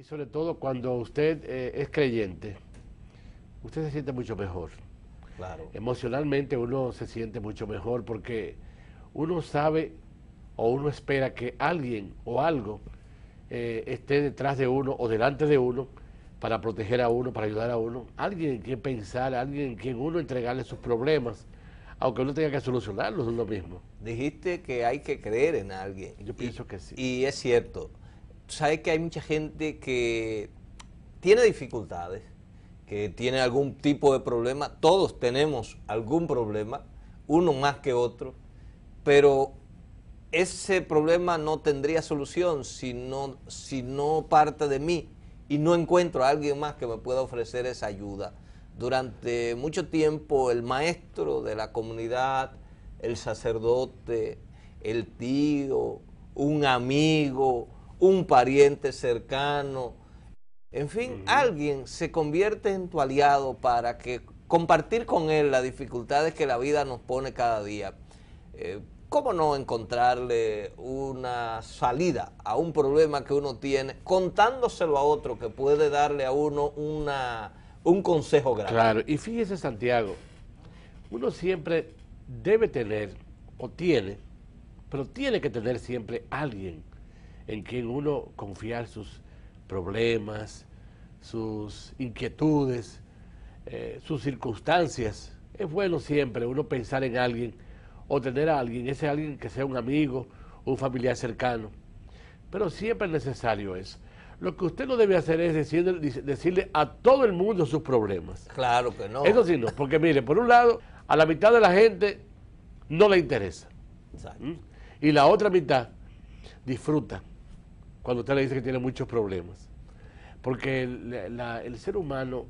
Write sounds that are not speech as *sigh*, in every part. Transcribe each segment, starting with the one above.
Y sobre todo cuando usted eh, es creyente, usted se siente mucho mejor. Claro. Emocionalmente uno se siente mucho mejor porque uno sabe o uno espera que alguien o algo eh, esté detrás de uno o delante de uno para proteger a uno, para ayudar a uno. Alguien en quien pensar, alguien en quien uno entregarle sus problemas, aunque uno tenga que solucionarlos uno mismo. Dijiste que hay que creer en alguien. Yo pienso que sí. Y es cierto, Sabes que hay mucha gente que tiene dificultades, que tiene algún tipo de problema, todos tenemos algún problema, uno más que otro, pero ese problema no tendría solución si no, si no parte de mí y no encuentro a alguien más que me pueda ofrecer esa ayuda. Durante mucho tiempo el maestro de la comunidad, el sacerdote, el tío, un amigo, un pariente cercano, en fin, alguien se convierte en tu aliado para que compartir con él las dificultades que la vida nos pone cada día. Eh, ¿Cómo no encontrarle una salida a un problema que uno tiene contándoselo a otro que puede darle a uno una, un consejo grande? Claro, y fíjese Santiago, uno siempre debe tener o tiene, pero tiene que tener siempre alguien en quien uno confiar sus problemas, sus inquietudes, eh, sus circunstancias. Es bueno siempre uno pensar en alguien o tener a alguien, ese alguien que sea un amigo, un familiar cercano. Pero siempre es necesario eso. Lo que usted no debe hacer es decirle, a todo el mundo sus problemas. Claro que no. Eso sí, no, porque mire, por un lado, a la mitad de la gente no le interesa. ¿Mm? Y la otra mitad disfruta cuando usted le dice que tiene muchos problemas. Porque el, ser humano,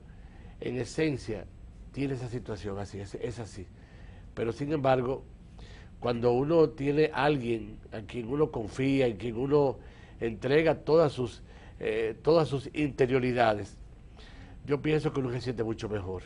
en esencia, tiene esa situación así, es, así. Pero sin embargo, cuando uno tiene a alguien a quien uno confía, en quien uno entrega todas sus, eh, todas sus interioridades, yo pienso que uno se siente mucho mejor.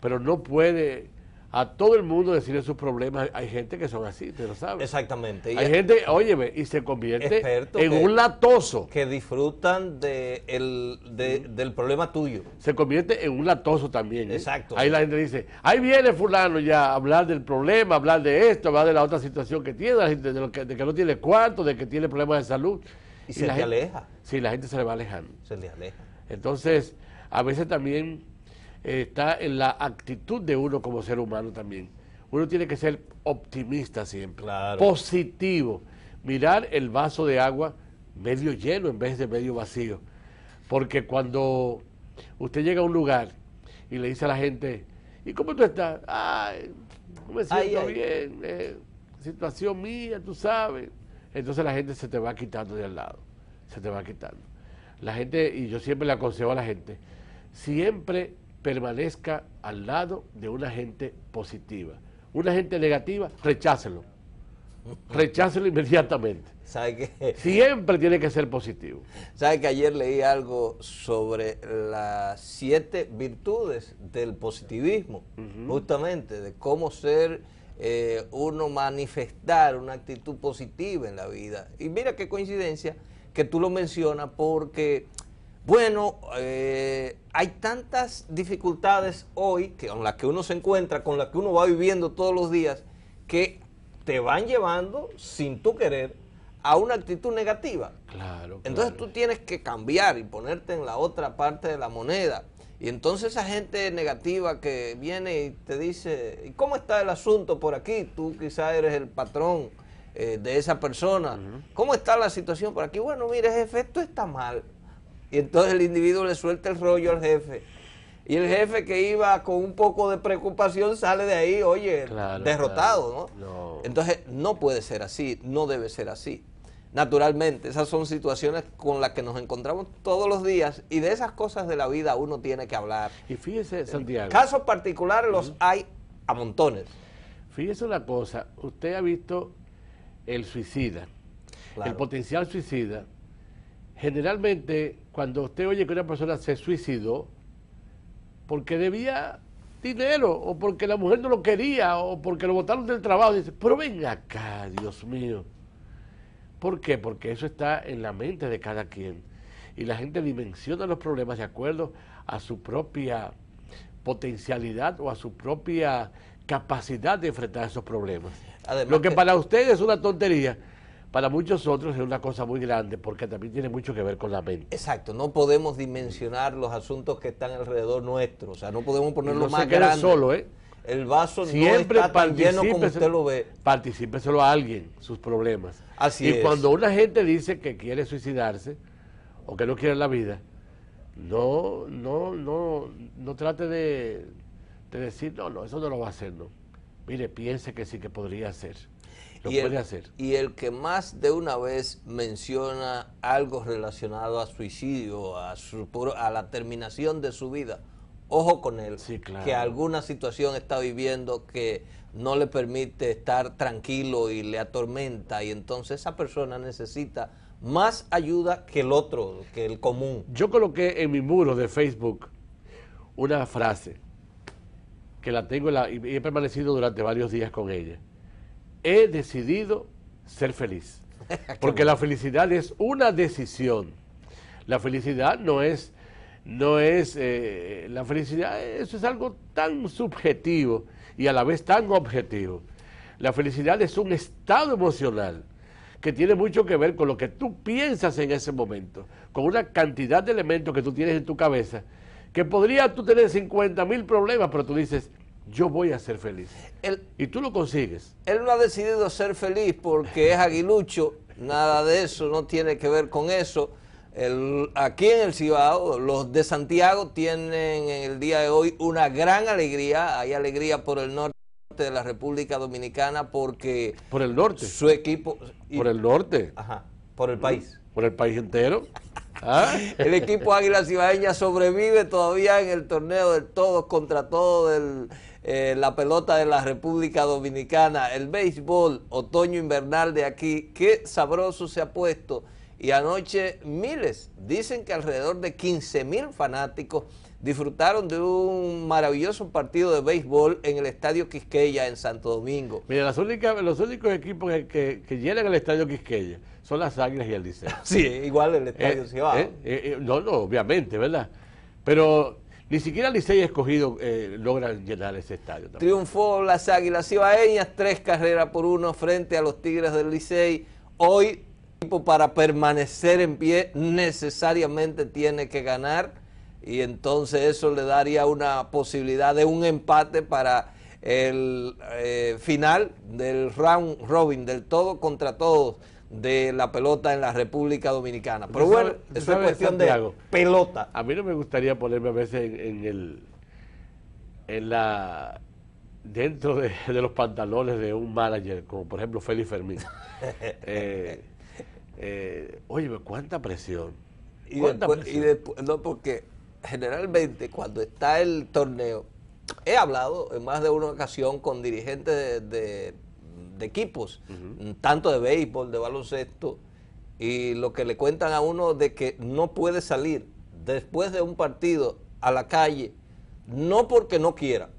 Pero no puede a todo el mundo decirle sus problemas. Hay gente que son así, te lo sabes. Exactamente. Hay gente, óyeme, y se convierte en un latoso. Que disfrutan del problema tuyo. Se convierte en un latoso también. ¿eh? Exacto. Ahí la gente dice, ahí viene fulano ya a hablar del problema, hablar de esto, hablar de la otra situación que tiene, la gente, de, lo que, no tiene cuarto, de que tiene problemas de salud. Y, se le aleja. Sí, la gente se le va alejando. Se le aleja. Entonces, a veces también está en la actitud de uno como ser humano también. Uno tiene que ser optimista siempre, claro. positivo, mirar el vaso de agua medio lleno en vez de medio vacío. Porque cuando usted llega a un lugar y le dice a la gente, ¿y cómo tú estás? Ay, me siento bien, eh, situación mía, tú sabes. Entonces la gente se te va quitando de al lado, se te va quitando. La gente, y yo siempre le aconsejo a la gente, siempre permanezca al lado de una gente positiva. Una gente negativa, rechácelo. *laughs* Rechácelo inmediatamente. ¿Sabe Siempre tiene que ser positivo. ¿Sabe que ayer leí algo sobre las siete virtudes del positivismo? Justamente, de cómo ser eh, uno, manifestar una actitud positiva en la vida. Y mira qué coincidencia que tú lo mencionas porque bueno, eh, hay tantas dificultades hoy que con las que uno se encuentra, con las que uno va viviendo todos los días, que te van llevando, sin tu querer, a una actitud negativa. Claro. Entonces tú tienes que cambiar y ponerte en la otra parte de la moneda. Y entonces esa gente negativa que viene y te dice, ¿y cómo está el asunto por aquí? Tú quizás eres el patrón eh, de esa persona. ¿Cómo está la situación por aquí? Bueno, mire, jefe, esto está mal. Y entonces el individuo le suelta el rollo al jefe. Y el jefe que iba con un poco de preocupación sale de ahí, oye, derrotado, ¿no? Entonces no puede ser así, no debe ser así. Naturalmente, esas son situaciones con las que nos encontramos todos los días y de esas cosas de la vida uno tiene que hablar. Y fíjese, Santiago. Casos particulares los hay a montones. Fíjese una cosa, usted ha visto el suicida, el potencial suicida, generalmente cuando usted oye que una persona se suicidó porque debía dinero o porque la mujer no lo quería o porque lo botaron del trabajo, dice, pero venga acá, Dios mío. ¿Por qué? Porque eso está en la mente de cada quien y la gente dimensiona los problemas de acuerdo a su propia potencialidad o a su propia capacidad de enfrentar esos problemas. lo que para usted es una tontería, para muchos otros es una cosa muy grande porque también tiene mucho que ver con la mente. Exacto, no podemos dimensionar los asuntos que están alrededor nuestro, o sea, no podemos ponerlo más se grande. solo, ¿eh? El vaso Siempre no está tan lleno como usted lo ve. solo a alguien, sus problemas. Así y es. Y cuando una gente dice que quiere suicidarse o que no quiere la vida, no, no, no, no trate de, de decir, no, no, eso no lo va a hacer, no. Mire, piense que sí que podría hacer y el, hacer. Y el que más de una vez menciona algo relacionado a suicidio, a, a la terminación de su vida, ojo con él, que alguna situación está viviendo que no le permite estar tranquilo y le atormenta y entonces esa persona necesita más ayuda que el otro, que el común. Yo coloqué en mi muro de Facebook una frase que la tengo y he permanecido durante varios días con ella he decidido ser feliz. *laughs* Porque la felicidad es una decisión. La felicidad no es, no es, eh, la felicidad eso es algo tan subjetivo y a la vez tan objetivo. La felicidad es un estado emocional que tiene mucho que ver con lo que tú piensas en ese momento, con una cantidad de elementos que tú tienes en tu cabeza, que podría tú tener 50 mil problemas, pero tú dices, yo voy a ser feliz. y tú lo consigues. Él no ha decidido ser feliz porque es aguilucho, nada de eso, no tiene que ver con eso. aquí en el Cibao, los de Santiago tienen en el día de hoy una gran alegría. Hay alegría por el norte de la República Dominicana porque... Por el norte. Su equipo... por el norte. Ajá, por el país. Por el país entero. *laughs* Ah. El equipo Águila Cibaeña sobrevive todavía en el torneo del todos contra todos del eh, la pelota de la República Dominicana, el béisbol otoño-invernal de aquí, qué sabroso se ha puesto. Y anoche miles, dicen que alrededor de 15 mil fanáticos disfrutaron de un maravilloso partido de béisbol en el Estadio Quisqueya en Santo Domingo. Mira, las únicas, los únicos equipos que, que, llenan el Estadio Quisqueya son las Águilas y el Liceo. *laughs* Sí, igual el Estadio eh, se eh, no, no, obviamente, ¿verdad? Pero ni siquiera Licey escogido eh, logra llenar ese estadio. Triunfó las Águilas Ibaeñas, tres carreras por uno frente a los Tigres del Licey. Hoy, para permanecer en pie, necesariamente tiene que ganar y entonces eso le daría una posibilidad de un empate para el eh, final del round robin, del todo contra todos de la pelota en la República Dominicana. Pero bueno, eso es cuestión de pelota. A mí no me gustaría ponerme a veces en, el en la dentro de, los pantalones de un manager, como por ejemplo Félix Fermín. oye, *laughs* eh, eh, cuánta presión. ¿Cuánta presión? no, porque generalmente cuando está el torneo, he hablado en más de una ocasión con dirigentes de de equipos, mm, tanto de béisbol, de baloncesto, y lo que le cuentan a uno de que no puede salir después de un partido a la calle, no porque no quiera,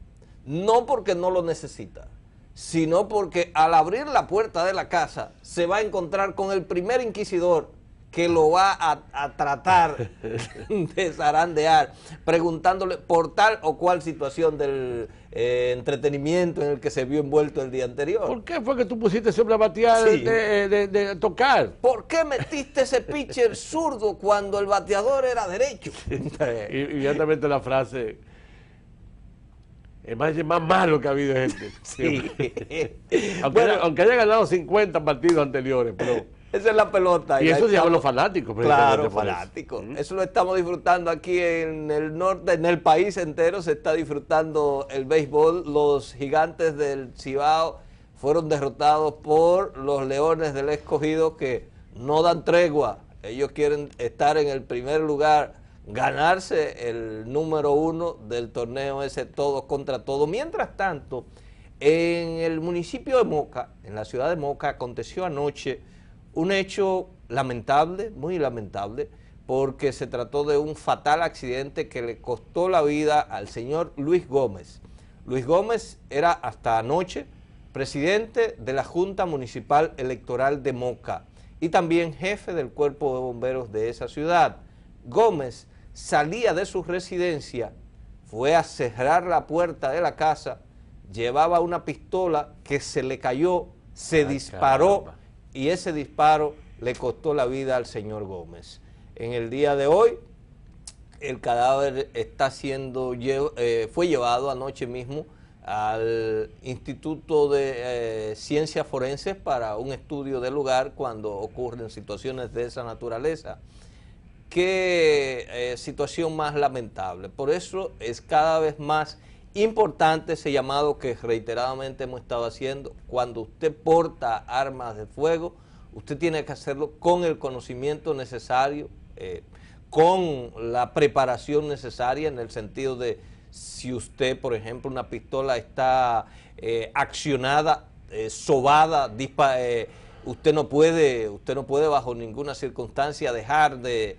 no porque no lo necesita, sino porque al abrir la puerta de la casa se va a encontrar con el primer inquisidor que lo va a, tratar *laughs* de zarandear, preguntándole por tal o cual situación del eh, entretenimiento en el que se vio envuelto el día anterior. ¿Por qué fue que tú pusiste siempre a batear eh, de, tocar? ¿Por qué metiste ese pitcher *laughs* zurdo cuando el bateador era derecho? *laughs* Y Evidentemente la frase... Es más, más malo que ha habido este. Sí. aunque, aunque, haya, ganado 50 partidos anteriores, pero esa es la pelota. Y, eso se los fanáticos. Claro, fanáticos. Eso. lo estamos disfrutando aquí en el norte, en el país entero se está disfrutando el béisbol. Los gigantes del Cibao fueron derrotados por los Leones del Escogido que no dan tregua. Ellos quieren estar en el primer lugar, ganarse el número uno del torneo ese todo contra todos. Mientras tanto, en el municipio de Moca, en la ciudad de Moca, aconteció anoche un hecho lamentable, muy lamentable, porque se trató de un fatal accidente que le costó la vida al señor Luis Gómez. Luis Gómez era hasta anoche presidente de la Junta Municipal Electoral de Moca y también jefe del cuerpo de bomberos de esa ciudad. Gómez salía de su residencia, fue a cerrar la puerta de la casa, llevaba una pistola que se le cayó, se disparó y ese disparo le costó la vida al señor Gómez. En el día de hoy, el cadáver está siendo, eh, fue llevado anoche mismo al Instituto de eh, Ciencias Forenses para un estudio del lugar cuando ocurren situaciones de esa naturaleza. Qué eh, situación más lamentable. Por eso es cada vez más importante ese llamado que reiteradamente hemos estado haciendo. Cuando usted porta armas de fuego, usted tiene que hacerlo con el conocimiento necesario, eh, con la preparación necesaria en el sentido de si usted, por ejemplo, una pistola está eh, accionada, eh, sobada, dispara, usted no puede, usted no puede bajo ninguna circunstancia dejar de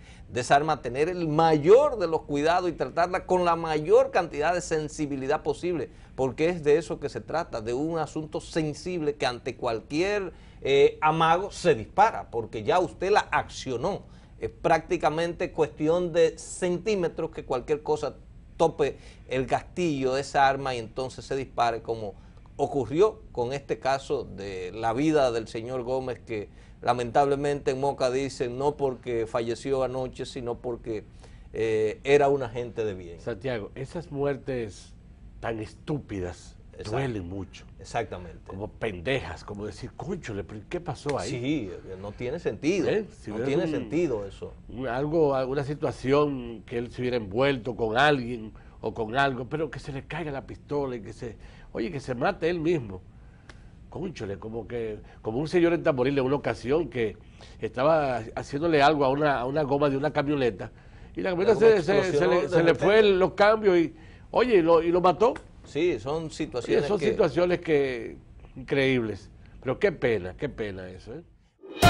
arma, tener el mayor de los cuidados y tratarla con la mayor cantidad de sensibilidad posible, porque es de eso que se trata, de un asunto sensible que ante cualquier eh, amago se dispara, porque ya usted la accionó. Es prácticamente cuestión de centímetros que cualquier cosa tope el castillo de esa arma y entonces se dispare como ocurrió con este caso de la vida del señor Gómez que Lamentablemente en Moca dicen no porque falleció anoche, sino porque eh, era un agente de bien. Santiago, esas muertes tan estúpidas duelen mucho. Exactamente. Como pendejas, como decir, conchole, ¿qué pasó ahí? Sí, eh, no tiene sentido. ¿Eh? no tiene sentido eso. Algo, alguna situación que él se hubiera envuelto con alguien o con algo, pero que se le caiga la pistola y que se, oye, que se mate él mismo como que, como un señor en Tamboril en una ocasión que estaba haciéndole algo a una, goma de una camioneta y la camioneta se, le, se, le, fue los cambios y, oye, y lo, y lo mató. Sí, son situaciones. son situaciones que increíbles. Pero qué pena, qué pena eso. ¿eh?